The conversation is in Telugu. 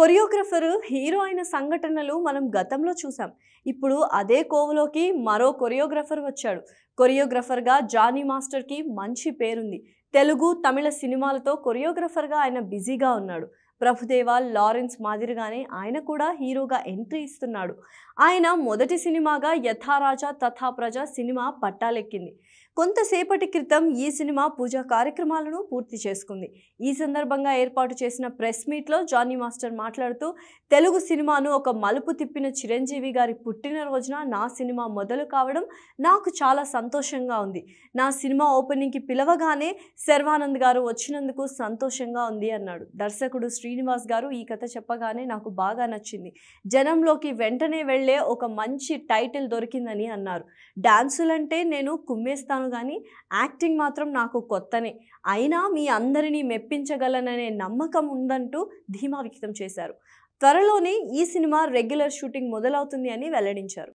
కొరియోగ్రఫర్ హీరో అయిన సంఘటనలు మనం గతంలో చూసాం ఇప్పుడు అదే కోవలోకి మరో కొరియోగ్రఫర్ వచ్చాడు కొరియోగ్రఫర్గా జానీ మాస్టర్కి మంచి పేరుంది తెలుగు తమిళ సినిమాలతో కొరియోగ్రఫర్గా ఆయన బిజీగా ఉన్నాడు ప్రభుదేవా లారెన్స్ మాదిరిగానే ఆయన కూడా హీరోగా ఎంట్రీ ఇస్తున్నాడు ఆయన మొదటి సినిమాగా యథారాజా తథా ప్రజ సినిమా పట్టాలెక్కింది కొంతసేపటి క్రితం ఈ సినిమా పూజా కార్యక్రమాలను పూర్తి చేసుకుంది ఈ సందర్భంగా ఏర్పాటు చేసిన ప్రెస్ మీట్లో జానీ మాస్టర్ మాట్లాడుతూ తెలుగు సినిమాను ఒక మలుపు తిప్పిన చిరంజీవి గారి పుట్టినరోజున నా సినిమా మొదలు కావడం నాకు చాలా సంతోషంగా ఉంది నా సినిమా ఓపెనింగ్కి పిలవగానే శర్వానంద్ గారు వచ్చినందుకు సంతోషంగా ఉంది అన్నాడు దర్శకుడు శ్రీ శ్రీనివాస్ గారు ఈ కథ చెప్పగానే నాకు బాగా నచ్చింది జనంలోకి వెంటనే వెళ్ళే ఒక మంచి టైటిల్ దొరికిందని అన్నారు డాన్సులంటే నేను కుమ్మేస్తాను కానీ యాక్టింగ్ మాత్రం నాకు కొత్తనే అయినా మీ అందరినీ మెప్పించగలననే నమ్మకం ఉందంటూ ధీమా వ్యక్తం చేశారు త్వరలోనే ఈ సినిమా రెగ్యులర్ షూటింగ్ మొదలవుతుంది అని వెల్లడించారు